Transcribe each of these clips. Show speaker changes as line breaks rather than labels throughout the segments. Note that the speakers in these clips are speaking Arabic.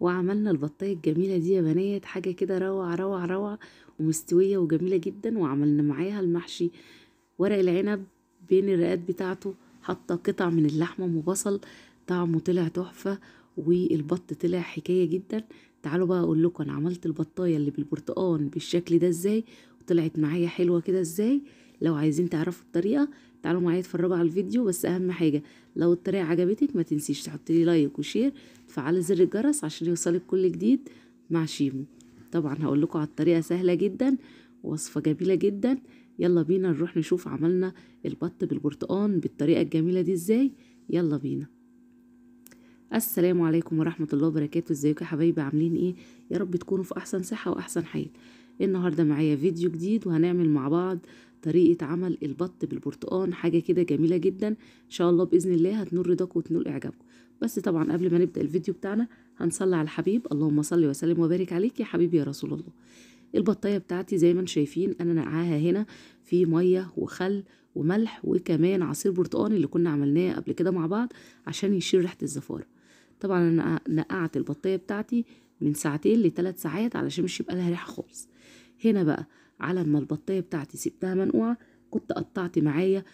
وعملنا البطايه الجميله دي يا بنات حاجه كده روعه روعه روعه ومستويه وجميله جدا وعملنا معاها المحشي ورق العنب بين الرقات بتاعته حاطه قطع من اللحمه وبصل طعمه طلع تحفه والبط طلع حكايه جدا تعالوا بقى اقول لكم انا عملت البطايه اللي بالبرتقال بالشكل ده ازاي وطلعت معايا حلوه كده ازاي لو عايزين تعرفوا الطريقه تعالوا معايا اتفرجوا على الفيديو بس اهم حاجه لو الطريقه عجبتك ما تنسيش تحط لي لايك وشير تفعلي زر الجرس عشان يوصلك كل جديد مع شيمو طبعا هقول لكم على الطريقه سهله جدا وصفه جميله جدا يلا بينا نروح نشوف عملنا البط بالبرتقان بالطريقه الجميله دي ازاي يلا بينا السلام عليكم ورحمه الله وبركاته ازيكم يا حبايبي عاملين ايه يا رب تكونوا في احسن صحه واحسن حال النهارده معايا فيديو جديد وهنعمل مع بعض طريقة عمل البط بالبرتقان حاجة كده جميلة جدا إن شاء الله بإذن الله هتنور رضاكم وتنول إعجابكم بس طبعا قبل ما نبدأ الفيديو بتاعنا هنصلي على الحبيب اللهم صل وسلم وبارك عليك يا حبيبي يا رسول الله البطايه بتاعتي زي ما انتم شايفين انا نقعاها هنا في ميه وخل وملح وكمان عصير برتقان اللي كنا عملناه قبل كده مع بعض عشان يشيل ريحه الزفاره طبعا انا نقعت البطايه بتاعتي من ساعتين لثلاث ساعات علشان مش يبقى لها ريحه خالص هنا بقى على ما البطاية بتاعتي سبتها منقوعة كنت قطعت معايا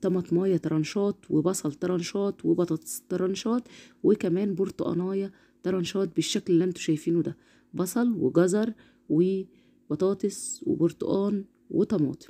طماطماية ترنشات وبصل ترنشات وبطاطس ترنشات وكمان برتقاناية ترنشات بالشكل اللي انتوا شايفينه ده بصل وجزر وبطاطس وبرتقان وطماطم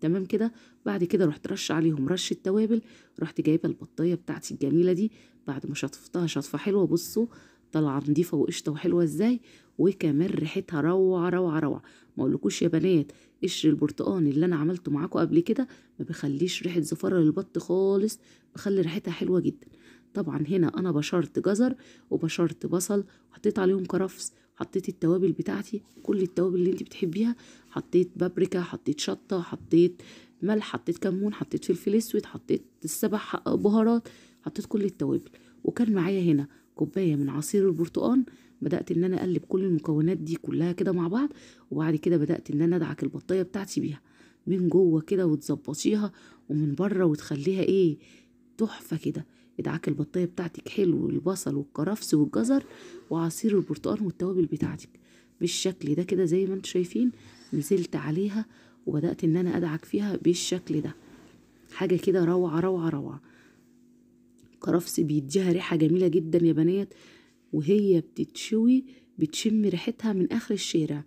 تمام كده بعد كده رحت رش عليهم رشة توابل رحت جايبة البطاية بتاعتي الجميلة دي بعد ما شطفتها شطفة حلوة بصوا طالعة نضيفة وقشطة وحلوة ازاي وكمان ريحتها روعه روعه روعه ما اقولكوش يا بنات قشر البرتقان اللي انا عملته معاكم قبل كده ما بخليش ريحه زفره للبط خالص بخلي ريحتها حلوه جدا طبعا هنا انا بشرت جزر وبشرت بصل وحطيت عليهم كرفس حطيت التوابل بتاعتي كل التوابل اللي انت بتحبيها حطيت بابريكا حطيت شطه حطيت ملح حطيت كمون حطيت فلفل اسود حطيت السبع بهارات حطيت كل التوابل وكان معايا هنا كوبايه من عصير البرتقال بدات ان انا اقلب كل المكونات دي كلها كده مع بعض وبعد كده بدات ان انا ادعك البطايه بتاعتي بيها من جوه كده وتظبطيها ومن بره وتخليها ايه تحفه كده ادعك البطايه بتاعتك حلو والبصل والكرفس والجزر وعصير البرتقال والتوابل بتاعتك بالشكل ده كده زي ما انتم شايفين نزلت عليها وبدات ان انا ادعك فيها بالشكل ده حاجه كده روعه روعه روعه الكرفس بيديها ريحة جميلة جدا يا بنات وهي بتتشوي بتشم ريحتها من اخر الشارع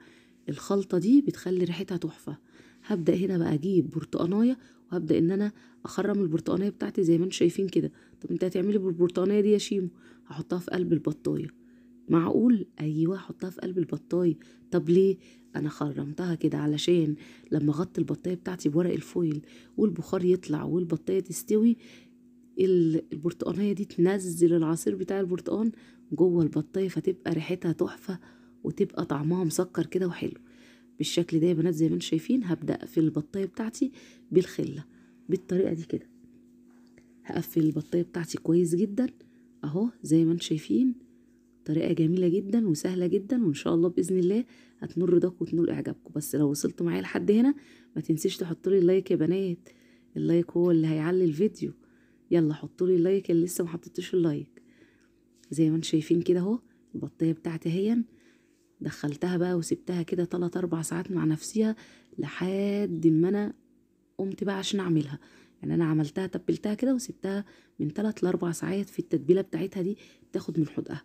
الخلطة دي بتخلي ريحتها تحفة هبدأ هنا بقى اجيب برتقانية وهبدأ ان انا اخرم البرتقانية بتاعتي زي ما انتوا شايفين كده طب انت هتعملي بالبرتقانية دي يا شيمو هحطها في قلب البطاية معقول ايوه احطها في قلب البطاية طب ليه انا خرمتها كده علشان لما اغطي البطاية بتاعتي بورق الفويل والبخار يطلع والبطاية تستوي البرتقانية دي تنزل العصير بتاع البرتقان جوه البطاية فتبقى ريحتها تحفة وتبقى طعمها مسكر كده وحلو بالشكل ده يا بنات زي ما انتم شايفين هبدأ في البطاية بتاعتي بالخلة بالطريقة دي كده هقفل البطاية بتاعتي كويس جدا اهو زي ما انتم شايفين طريقة جميلة جدا وسهلة جدا وان شاء الله بإذن الله هتنور رضاكم وتنور إعجابكم بس لو وصلتوا معايا لحد هنا ما تنسيش لي اللايك يا بنات اللايك هو اللي هيعلي الفيديو يلا حطوا لي اللايك اللي لسه ما حطيتوش اللايك زي ما انتم شايفين كده اهو البطايه بتاعتي اهي دخلتها بقى وسبتها كده تلات اربع ساعات مع نفسيها لحد ما انا قمت بقى عشان اعملها يعني انا عملتها تبلتها كده وسبتها من تلات لاربع ساعات في التتبيله بتاعتها دي تاخد من حدقها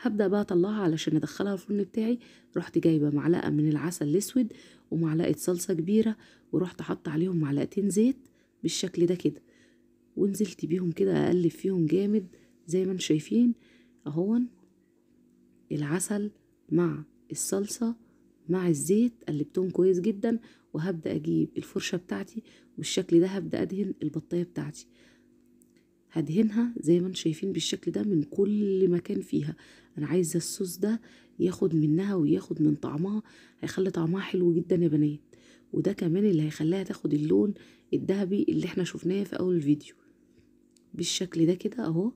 هبدا بقى اطلعها علشان ادخلها الفرن بتاعي رحت جايبه معلقه من العسل الاسود ومعلقه صلصه كبيره ورحت حاطه عليهم معلقتين زيت بالشكل ده كده ونزلت بيهم كده اقلب فيهم جامد زي ما انتم شايفين اهون العسل مع الصلصة مع الزيت قلبتهم كويس جدا وهبدأ اجيب الفرشة بتاعتي والشكل ده هبدأ ادهن البطاية بتاعتي هدهنها زي ما انتم شايفين بالشكل ده من كل مكان فيها انا عايزه الصوص ده ياخد منها وياخد من طعمها هيخلي طعمها حلو جدا يا بنات وده كمان اللي هيخليها تاخد اللون الذهبي اللي احنا شفناه في اول الفيديو بالشكل ده كده اهو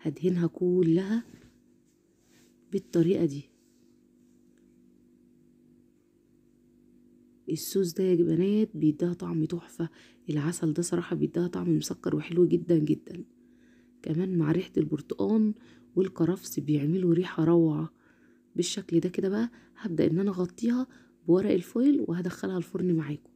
هدهنها كلها بالطريقة دي الصوص ده يا بنات بيديها طعم تحفة العسل ده صراحة بيديها طعم مسكر وحلو جدا جدا كمان مع ريحة البرتقان والكرفس بيعملوا ريحة روعة بالشكل ده كده بقى هبدأ ان انا اغطيها بورق الفويل وهدخلها الفرن معاكم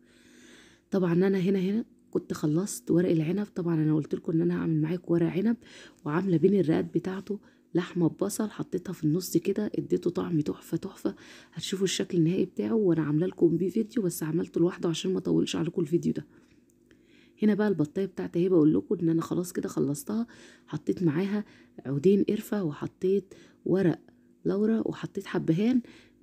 طبعا انا هنا هنا كنت خلصت ورق العنب طبعا انا قلت لكم ان انا هعمل معاك ورق عنب وعامله بين الرقات بتاعته لحمه ببصل حطيتها في النص كده اديته طعم تحفه تحفه هتشوفوا الشكل النهائي بتاعه وانا عامله لكم بيه فيديو بس عملته لوحده عشان ما اطولش عليكم الفيديو ده هنا بقى البطايه بتاعت اهي بقول لكم ان انا خلاص كده خلصتها حطيت معاها عودين قرفه وحطيت ورق لورا وحطيت حبهان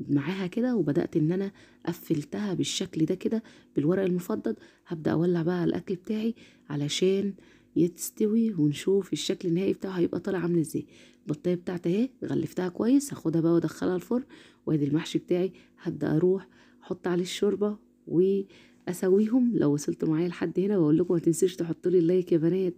معاها كده وبدات ان انا قفلتها بالشكل ده كده بالورق المفضل هبدا اولع بقى على الاكل بتاعي علشان يستوي ونشوف الشكل النهائي بتاعه هيبقى طالع عامل ازاي البطايه بتاعتي اهي غلفتها كويس هاخدها بقى وادخلها الفرن وادي المحشي بتاعي هبدا اروح احط عليه الشوربه واسويهم لو وصلت معايا لحد هنا بقول لكم ما تنسوش تحطوا لي اللايك يا بنات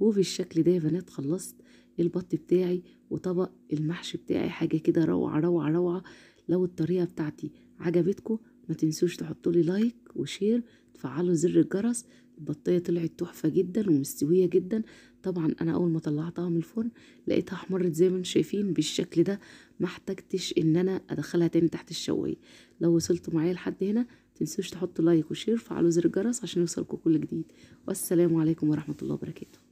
وبالشكل ده يا بنات خلصت البط بتاعي وطبق المحشي بتاعي حاجة كده روعة روعة روعة لو الطريقة بتاعتي عجبتكم ما تنسوش تحطوا لي لايك وشير تفعلوا زر الجرس البطية طلعت تحفة جدا ومستوية جدا طبعا انا اول ما طلعتها من الفرن لقيتها احمرت زي ما انتم شايفين بالشكل ده ما احتجتش ان انا ادخلها تاني تحت الشواية لو وصلتوا معايا لحد هنا تنسوش تحطوا لايك وشير فعلوا زر الجرس عشان يوصلكم كل جديد والسلام عليكم ورحمة الله وبركاته